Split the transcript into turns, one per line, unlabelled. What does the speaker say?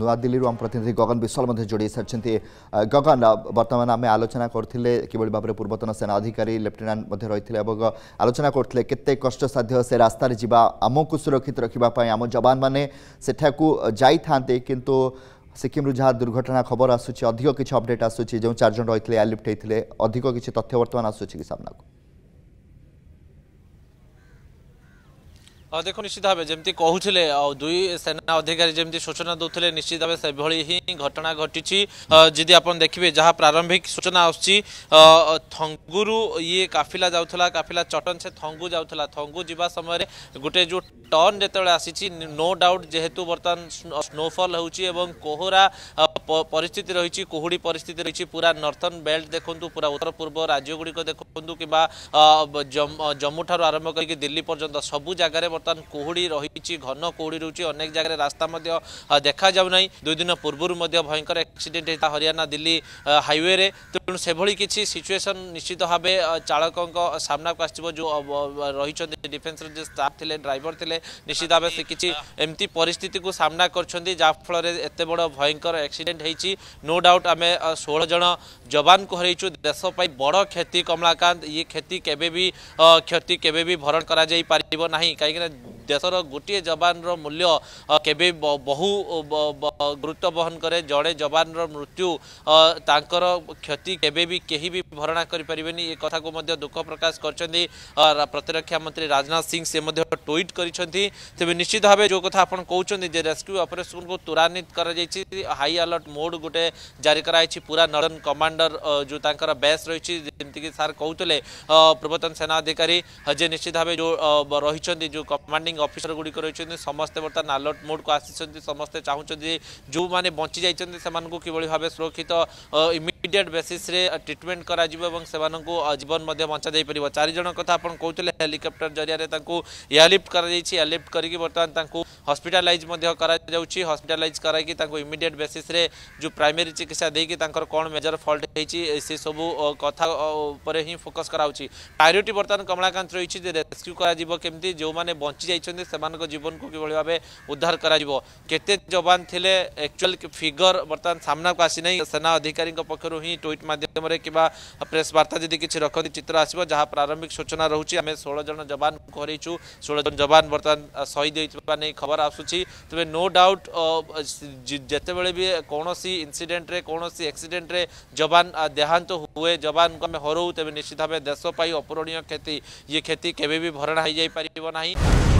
ନୂଆଦିଲ୍ଲୀରୁ ଆମ ପ୍ରତିନିଧି ଗଗନ ବିଶ୍ୱାଳ ମଧ୍ୟ ଯୋଡ଼ି ସାରିଛନ୍ତି ଗଗନ ବର୍ତ୍ତମାନ ଆମେ ଆଲୋଚନା କରିଥିଲେ କିଭଳି ଭାବରେ ପୂର୍ବତନ ସେନାଧିକାରୀ ଲେଫ୍ଟନାଣ୍ଟ ମଧ୍ୟ ରହିଥିଲେ ଏବଂ ଆଲୋଚନା କରୁଥିଲେ କେତେ କଷ୍ଟସାଧ୍ୟ ସେ ରାସ୍ତାରେ ଯିବା ଆମକୁ ସୁରକ୍ଷିତ ରଖିବା ପାଇଁ ଆମ ଯବାନମାନେ ସେଠାକୁ ଯାଇଥାନ୍ତି କିନ୍ତୁ ସିକିମ୍ରୁ ଯାହା ଦୁର୍ଘଟଣା ଖବର ଆସୁଛି ଅଧିକ କିଛି ଅପଡେଟ୍ ଆସୁଛି ଯେଉଁ ଚାରିଜଣ ରହିଥିଲେ ଆଲିଫ୍ଟ ହେଇଥିଲେ ଅଧିକ କିଛି ତଥ୍ୟ ବର୍ତ୍ତମାନ ଆସୁଛି କି ସାମ୍ନାକୁ
দেখুন ନିଶ୍ଚିତ ଭାବେ ଯେମିତି କହୁଥିଲେ ଆଉ ଦୁଇ ସେନା ଅଧିକାରୀ ଯେମିତି ସୂଚନା ଦେଉଥିଲେ ନିଶ୍ଚିତ ଭାବେ ସେଭଳି ହିଁ ଘଟଣା ଘଟିଛି ଯଦି ଆପଣ ଦେଖିବେ ଯାହା ପ୍ରାରମ୍ଭିକ ସୂଚନା ଆସୁଛି ଥଙ୍ଗୁରୁ ଇଏ କାଫିଲା ଯାଉଥିଲା କାଫିଲା ଚଟନ ସେ ଥଙ୍ଗୁ ଯାଉଥିଲା ଥଙ୍ଗୁ ଯିବା ସମୟରେ ଗୋଟେ ଯେଉଁ ଟର୍ନ ଯେତେବେଳେ ଆସିଛି ନୋ ଡାଉଟ୍ ଯେହେତୁ ବର୍ତ୍ତମାନ ସ୍ନୋଫଲ୍ ହେଉଛି ଏବଂ କୋହରା ପରିସ୍ଥିତି ରହିଛି କୁହୁଡ଼ି ପରିସ୍ଥିତି ରହିଛି ପୁରା ନର୍ଥର୍ନ ବେଲ୍ଟ ଦେଖନ୍ତୁ ପୁରା ଉତ୍ତର ପୂର୍ବ ରାଜ୍ୟଗୁଡ଼ିକ ଦେଖନ୍ତୁ କିମ୍ବା ଜମ୍ମୁଠାରୁ ଆରମ୍ଭ କରିକି ଦିଲ୍ଲୀ ପର୍ଯ୍ୟନ୍ତ ସବୁ ଜାଗାରେ বর্তমান কুহুড়ি রয়েছে ঘন কুহুড়ি রয়েছে অনেক জায়গায় রাস্তা দেখা যাও না দুই দিন পূর্বর ভয়ঙ্কর আক্সিডেন্ট হয়েছে হরিয়ানা দিল্লি হাইওয়ে তেমন সেভাবে কিছু সিচুয়েসন নিশ্চিত ভাবে চালক সামনা আসছে যে রয়েছেন ডিফেন্স যে স্টাফ লে ড্রাইভর লে নিশ্চিত ভাবে সে কিছু এমতি পরিস্থিতি সামনা করছেন যা ফলে এত বড় ভয়ঙ্কর আক্সিডেন্ট হয়েছি নো ডাউট আমি ষোল জন ଯବାନ କୁ দেশ বড় ক্ষতি কমলাকান্ত ই ক্ষতি ଇଏ ক্ষতি କେବେ ভরণ করা যাই ବି না কিনা তেছর গটি জবানর মূল্য কেবে বহু गुरुत्व बहन करे जड़े जवान मृत्यु तर क्षति के भरणा करता ये कथा को दुख प्रकाश कर प्रतिरक्षा मंत्री राजनाथ सिंह से मध्य ट्विट कर निश्चित भाव जो कथ कौन रेस्क्यू अपरेसन को त्वरावित कर हाई आलर्ट मोड गोटे जारी कराई पूरा नर्दर्ण कमाडर जो तरह बैस रही जमीक सार कहते पूर्वतन सेना अधिकारी जे निश्चित भाव जो रही जो कमांडिंग अफिसर गुड़िक रही समस्ते बर्तमान आलर्ट मोड को आसी समस्ते चाहूँ जो मैंने बंची जाइए से भाव सुरक्षित इमिडियेट बेसीस ट्रिटमेंट कर जीवन बचा जा पार चारज कथ कौन हेलिकप्टर जरिया एयरलिफ्ट कर एयरलिफ्ट करके बर्तमान हस्पिटालाइज कराऊँगी हस्पिटालाइज कराई इमिडिएट बेसीस जो प्राइमेरी चिकित्सा देकर कौन मेजर फल्ट से सब कथा पर ही फोकस कराई प्रायोरीटी बर्तमान कमलाकांत रही रेस्क्यू करमती जो मैंने बंची जाइए जीवन को किभ भाव उद्धार करते जवान थे एक्चुअल फिगर बर्तमान सामना को आसी ना सेना अधिकारी पक्षर ही ट्विट मध्यम कि प्रेस बार्ता जी कि रखती चित्र आसो जहाँ प्रारंभिक सूचना रोचे आम षोल जन जवान को हर षोह जन जवान बर्तमान शहीद होने खबर खबर आसूसी तेज नो डाउट जिते भी कौन सी इनसीडेट कौन एक्सीडेट जवान देहांत हुए जवान को आम हरऊ तेज निश्चित भाव देश अपूरणीय क्षति ये क्षति के भरणा हो जापरना